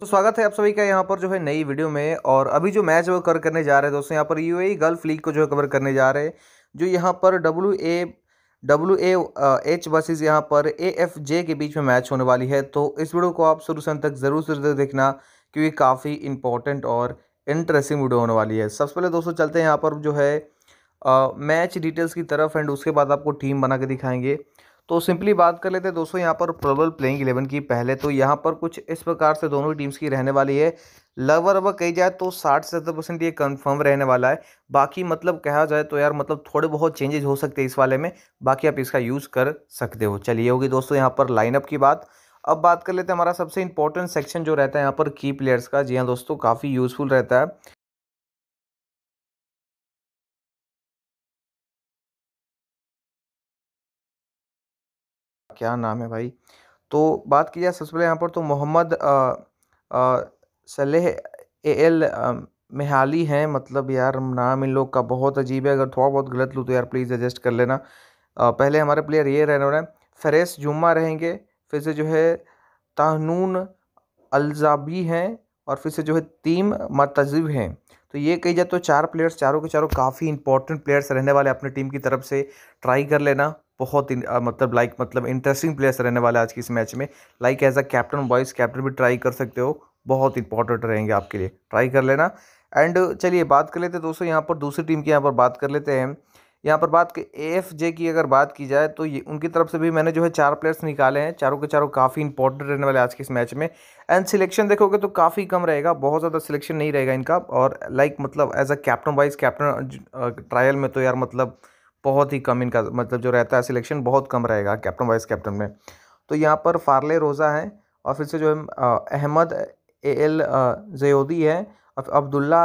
तो स्वागत है आप सभी का यहाँ पर जो है नई वीडियो में और अभी जो मैच वो कवर करने जा रहे हैं दोस्तों यहाँ पर ए गल्फ लीग को जो है कवर करने जा रहे हैं जो यहाँ पर W A W A H versus यहाँ पर ए एफ जे के बीच में मैच होने वाली है तो इस वीडियो को आप शुरू से अंत तक ज़रूर से देखना क्योंकि काफ़ी इंपॉर्टेंट और इंटरेस्टिंग वीडियो होने वाली है सबसे पहले दोस्तों चलते हैं यहाँ पर जो है मैच डिटेल्स की तरफ एंड उसके बाद आपको टीम बना के दिखाएंगे तो सिंपली बात कर लेते हैं दोस्तों यहाँ पर प्रोबल प्लेइंग इलेवन की पहले तो यहाँ पर कुछ इस प्रकार से दोनों टीम्स की रहने वाली है लगभग लगभग कही जाए तो साठ से सत्तर परसेंट ये कंफर्म रहने वाला है बाकी मतलब कहा जाए तो यार मतलब थोड़े बहुत चेंजेज हो सकते हैं इस वाले में बाकी आप इसका यूज़ कर सकते हो चलिए होगी दोस्तों यहाँ पर लाइनअप की बात अब बात कर लेते हैं हमारा सबसे इंपॉर्टेंट सेक्शन जो रहता है यहाँ पर की प्लेयर्स का जी हाँ दोस्तों काफ़ी यूज़फुल रहता है क्या नाम है भाई तो बात की जाए सबसे पहले यहाँ पर तो Mohammed Saleh Al Mehali हैं मतलब यार नाम इन लोग का बहुत अजीब है अगर थोड़ा बहुत गलत लूँ तो यार प्लीज़ एडजस्ट कर लेना आ, पहले हमारे प्लेयर ये रहने वाले फ्रेस जुम्मा रहेंगे फिर से जो है ताहनून अलजाबी हैं और फिर से जो है तीम मतजब हैं तो ये कही जाए तो चार प्लेयर्स चारों के चारों काफ़ी इंपॉर्टेंट प्लेयर्स रहने वाले अपनी टीम की तरफ से ट्राई कर लेना बहुत ही मतलब लाइक मतलब इंटरेस्टिंग प्लेयर्स रहने वाले आज के इस मैच में like as a captain vice captain भी ट्राई कर सकते हो बहुत इंपॉर्टेंट रहेंगे आपके लिए ट्राई कर लेना एंड चलिए बात कर लेते हैं दोस्तों यहाँ पर दूसरी टीम की यहाँ पर बात कर लेते हैं यहाँ पर बात ए एफ जे की अगर बात की जाए तो ये उनकी तरफ से भी मैंने जो है चार प्लेयर्स निकाले हैं चारों के चारों काफ़ी इंपॉर्टेंट रहने वाले आज के इस मैच में एंड सिलेक्शन देखोगे तो काफ़ी कम रहेगा बहुत ज़्यादा सिलेक्शन नहीं रहेगा इनका और लाइक मतलब as a captain vice captain trial में तो यार मतलब बहुत ही कम इनका मतलब जो रहता है सिलेक्शन बहुत कम रहेगा कैप्टन वाइस कैप्टन में तो यहाँ पर फार्ले रोज़ा है और फिर से जो अहमद ए एल जयोदी है अब्दुल्ला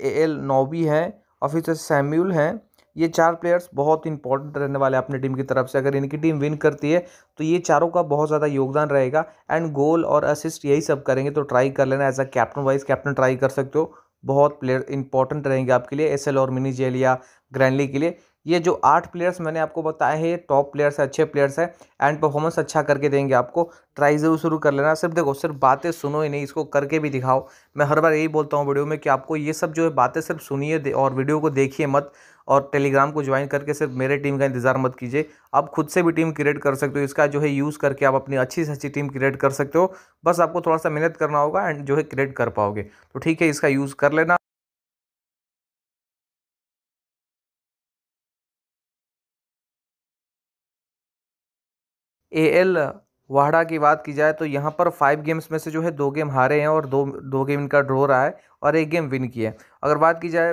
ए एल नौबी है और फिर से सैम्यूल हैं ये चार प्लेयर्स बहुत इंपॉर्टेंट रहने वाले अपनी टीम की तरफ से अगर इनकी टीम विन करती है तो ये चारों का बहुत ज़्यादा योगदान रहेगा एंड गोल और असिस्ट यही सब करेंगे तो ट्राई कर लेना as a captain vice captain try कर सकते हो बहुत प्लेयर इंपॉर्टेंट रहेंगे आपके लिए एस और मिनी जेल या ग्रैंडली के लिए ये जो आठ प्लेयर्स मैंने आपको बताया है ये टॉप प्लेयर्स है अच्छे प्लेयर्स है एंड परफॉर्मेंस अच्छा करके देंगे आपको ट्राई जरूर शुरू कर लेना सिर्फ देखो सिर्फ बातें सुनो ही नहीं इसको करके भी दिखाओ मैं हर बार यही बोलता हूँ वीडियो में कि आपको ये सब जो है बातें सिर्फ सुनिए और वीडियो को देखिए मत और टेलीग्राम को ज्वाइन करके सिर्फ मेरे टीम का इंतज़ार मत कीजिए आप खुद से भी टीम क्रिएट कर सकते हो इसका जो है यूज़ करके आप अपनी अच्छी से अच्छी टीम क्रिएट कर सकते हो बस आपको थोड़ा सा मेहनत करना होगा एंड जो है क्रिएट कर पाओगे तो ठीक है इसका यूज़ कर लेना ए एल वाहड़ा की बात की जाए तो यहाँ पर फाइव गेम्स में से जो है दो गेम हारे हैं और दो दो गेम इनका ड्रॉ रहा है और एक गेम विन किया है अगर बात की जाए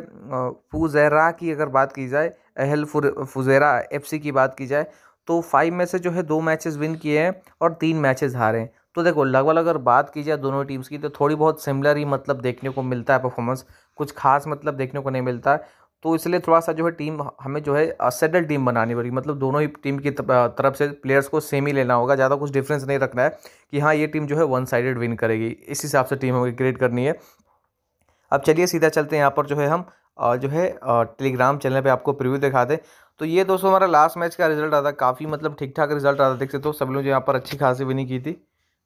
फुजेरा की अगर बात की जाए अहल फुजेरा एफसी की बात की जाए तो फाइव में से जो है दो मैचेस विन किए हैं और तीन मैचेस हारे हैं तो देखो लगभग अगर बात की जाए दोनों टीम्स की तो थोड़ी बहुत सिमिलर ही मतलब देखने को मिलता है परफॉर्मेंस कुछ खास मतलब देखने को नहीं मिलता है तो इसलिए थोड़ा सा जो है टीम हमें जो है सेटल टीम बनानी पड़ेगी मतलब दोनों ही टीम की तरफ से प्लेयर्स को सेम ही लेना होगा ज़्यादा कुछ डिफरेंस नहीं रखना है कि हाँ ये टीम जो है वन साइडेड विन करेगी इस हिसाब से टीम हमें क्रिएट करनी है अब चलिए सीधा चलते हैं यहाँ पर जो है हम जो है टेलीग्राम चैनल पर आपको प्रिव्यू दिखा दें तो ये दोस्तों हमारा लास्ट मैच का रिजल्ट आता काफ़ी मतलब ठीक ठाक रिजल्ट आता देख सकते हो सब लोग यहाँ पर अच्छी खासी विनिंग की थी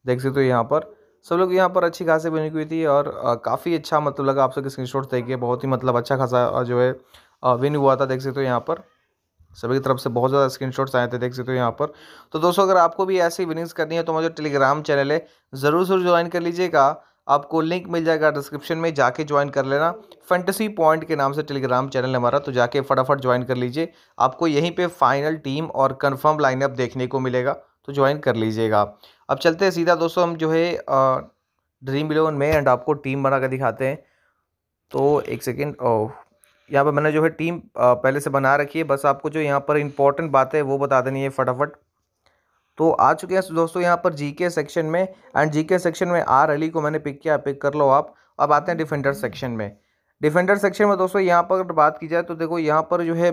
देख सकते हो यहाँ पर सब लोग यहाँ पर अच्छी खासी बनी हुई थी और काफ़ी अच्छा मतलब लगा आप सबके स्क्रीनशॉट देखिए बहुत ही मतलब अच्छा खासा जो है विन हुआ था देख सकते हो यहाँ पर सभी की तरफ से बहुत ज़्यादा स्क्रीनशॉट्स आए थे देख सकते हो यहाँ पर तो दोस्तों अगर आपको भी ऐसी विनिंग्स करनी है तो मुझे टेलीग्राम चैनल है ज़रूर ज़रूर ज्वाइन कर लीजिएगा आपको लिंक मिल जाएगा डिस्क्रिप्शन में जाके ज्वाइन कर लेना फेंटेसी पॉइंट के नाम से टेलीग्राम चैनल है हमारा तो जाके फटाफट ज्वाइन कर लीजिए आपको यहीं पर फाइनल टीम और कन्फर्म लाइनअप देखने को मिलेगा तो ज्वाइन कर लीजिएगा अब चलते हैं सीधा दोस्तों हम जो है ड्रीम इलेवन में एंड आपको टीम बना कर दिखाते हैं तो एक सेकेंड यहाँ पर मैंने जो है टीम पहले से बना रखी है बस आपको जो यहाँ पर इंपॉर्टेंट बात है वो बता देनी है फटाफट तो आ चुके हैं दोस्तों यहाँ पर जीके सेक्शन में एंड जीके सेक्शन में आर अली को मैंने पिक किया पिक कर लो आप अब आते हैं डिफेंडर सेक्शन में डिफेंडर सेक्शन में दोस्तों यहाँ पर बात की जाए तो देखो यहाँ पर जो है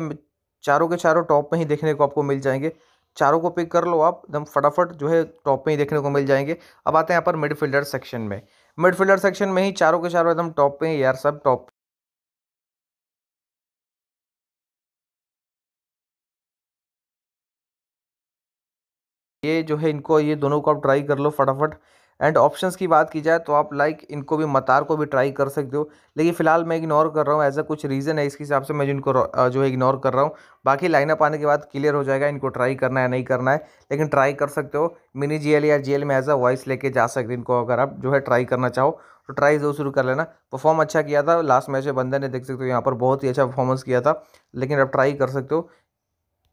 चारों के चारों टॉप में ही देखने को आपको मिल जाएंगे चारों को पिक कर लो आप एकदम फटाफट जो है टॉप में ही देखने को मिल जाएंगे अब आते हैं यहाँ पर मिडफील्डर सेक्शन में मिडफील्डर सेक्शन में ही चारों के चारों एकदम टॉप पे यार सब टॉप ये जो है इनको ये दोनों को आप ट्राई कर लो फटाफट एंड ऑप्शंस की बात की जाए तो आप लाइक इनको भी मतार को भी ट्राई कर सकते हो लेकिन फ़िलहाल मैं इग्नोर कर रहा हूँ एज अ कुछ रीज़न है इसके हिसाब से मैं जिनको जो है इग्नोर कर रहा हूँ बाकी लाइनअप आने के बाद क्लियर हो जाएगा इनको ट्राई करना है नहीं करना है लेकिन ट्राई कर सकते हो मिनी जी e या जी e में एज अ वॉइस लेके जा सकते हो इनको अगर आप जो है ट्राई करना चाहो तो ट्राई जरूर शुरू कर लेना परफॉर्म अच्छा किया था लास्ट मैच में बंदा ने देख सकते हो यहाँ पर बहुत ही अच्छा परफॉर्मेंस किया था लेकिन आप ट्राई कर सकते हो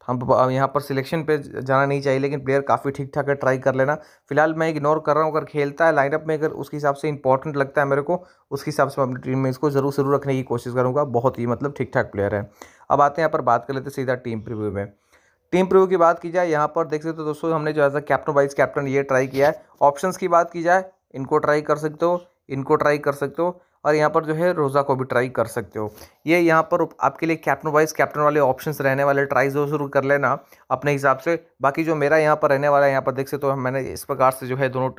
हम यहाँ पर सिलेक्शन पे जाना नहीं चाहिए लेकिन प्लेयर काफ़ी ठीक ठाक है ट्राई कर लेना फिलहाल मैं इग्नोर कर रहा हूँ अगर खेलता है लाइनअप में अगर उसके हिसाब से इंपॉर्टेंट लगता है मेरे को उसके हिसाब से मैं अपनी टीम में इसको ज़रूर ज़रूर रखने की कोशिश करूँगा बहुत ही मतलब ठीक ठाक प्लेयर है अब आते हैं यहाँ पर बात कर लेते हैं सीधा टीम प्रिव्यू में टीम प्रिव्यू की बात की जाए यहाँ पर देख सकते हो दोस्तों हमने जो as a captain vice captain ये ट्राई किया है ऑप्शन की बात की जाए इनको ट्राई कर सकते हो इनको ट्राई कर सकते हो और यहाँ पर जो है रोज़ा को भी ट्राई कर सकते हो ये यह यहाँ पर आपके लिए कैप्टन वाइज कैप्टन वाले ऑप्शंस रहने वाले ट्राई जो शुरू कर लेना अपने हिसाब से बाकी जो मेरा यहाँ पर रहने वाला है यहाँ पर देख सकते हो तो मैंने इस प्रकार से जो है दोनों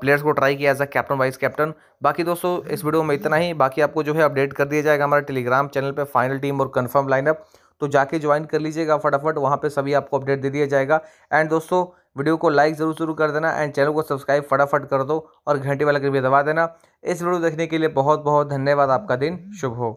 प्लेयर्स को ट्राई किया as a captain vice captain बाकी दोस्तों इस वीडियो में इतना ही बाकी आपको जो है अपडेट कर दिया जाएगा हमारे टेलीग्राम चैनल पर फाइनल टीम और कन्फर्म लाइनअप तो जाके ज्वाइन कर लीजिएगा फटाफट वहाँ पर सभी आपको अपडेट दे दिया जाएगा एंड दोस्तों वीडियो को लाइक जरूर शुरू कर देना एंड चैनल को सब्सक्राइब फटाफट कर दो और घंटी वाला कृपया दबा देना इस वीडियो देखने के लिए बहुत बहुत धन्यवाद आपका दिन शुभ हो